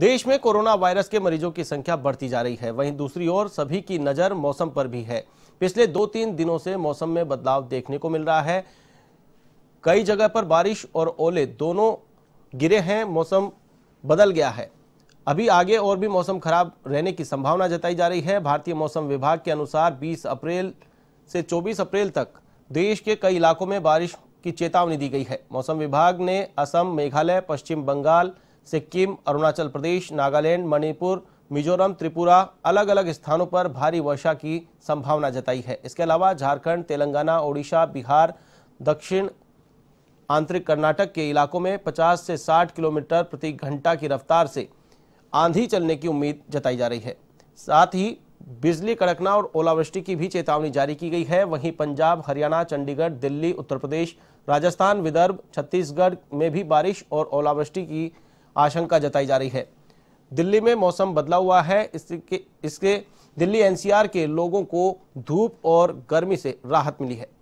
देश में corona virus के मरीजों की संख्या बढ़ती जा रही है वहीं दूसरी ओर सभी की नज़र मौसम पर भी है पिछले दो तीन दिनों से मौसम में बदलाव देखने को मिल रहा है कई जगह पर बारिश और ओले दोनों गिरे हैं मौसम बदल गया है अभी आगे और भी मौसम खराब रहने की संभावना जताई जा रही है भारतीय मौसम विभाग के अनुसार 20 अप्रैल से 24 अप्रैल तक देश के कई इलाकों में बारिश की चेतावनी दी गई है मौसम विभाग ने असम मेघालय पश्चिम बंगाल सिक्किम अरुणाचल प्रदेश नागालैंड मणिपुर मिजोरम त्रिपुरा अलग अलग स्थानों पर भारी वर्षा की संभावना जताई है इसके अलावा झारखंड तेलंगाना ओडिशा बिहार दक्षिण आंतरिक कर्नाटक के इलाकों में 50 से 60 किलोमीटर प्रति घंटा की रफ्तार से आंधी चलने की उम्मीद जताई जा रही है साथ ही बिजली कड़कना और ओलावृष्टि की भी चेतावनी जारी की गई है वहीं पंजाब हरियाणा चंडीगढ़ दिल्ली उत्तर प्रदेश राजस्थान विदर्भ छत्तीसगढ़ में भी बारिश और ओलावृष्टि की आशंका जताई जा रही है दिल्ली में मौसम बदला हुआ है इसके इसके दिल्ली एनसीआर के लोगों को धूप और गर्मी से राहत मिली है